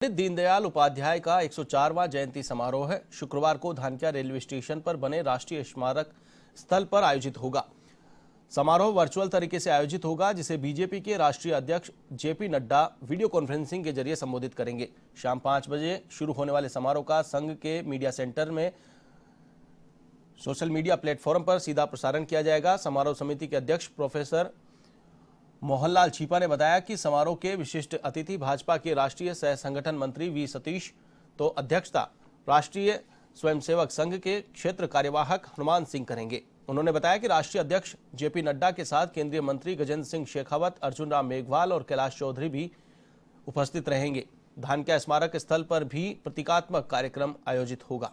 पंडित दीनदयाल उपाध्याय का 104वां जयंती समारोह है शुक्रवार को धानक्या रेलवे स्टेशन पर बने राष्ट्रीय स्मारक स्थल पर आयोजित होगा समारोह वर्चुअल तरीके से आयोजित होगा जिसे बीजेपी के राष्ट्रीय अध्यक्ष जेपी नड्डा वीडियो कॉन्फ्रेंसिंग के जरिए संबोधित करेंगे शाम पांच बजे शुरू होने वाले समारोह का संघ के मीडिया सेंटर में सोशल मीडिया प्लेटफॉर्म पर सीधा प्रसारण किया जाएगा समारोह समिति के अध्यक्ष प्रोफेसर मोहनलाल छीपा ने बताया कि समारोह के विशिष्ट अतिथि भाजपा के राष्ट्रीय सह संगठन मंत्री वी सतीश तो अध्यक्षता राष्ट्रीय स्वयंसेवक संघ के क्षेत्र कार्यवाहक हनुमान सिंह करेंगे उन्होंने बताया कि राष्ट्रीय अध्यक्ष जेपी नड्डा के साथ केंद्रीय मंत्री गजेंद्र सिंह शेखावत अर्जुन राम मेघवाल और कैलाश चौधरी भी उपस्थित रहेंगे धान का स्मारक स्थल पर भी प्रतीकात्मक कार्यक्रम आयोजित होगा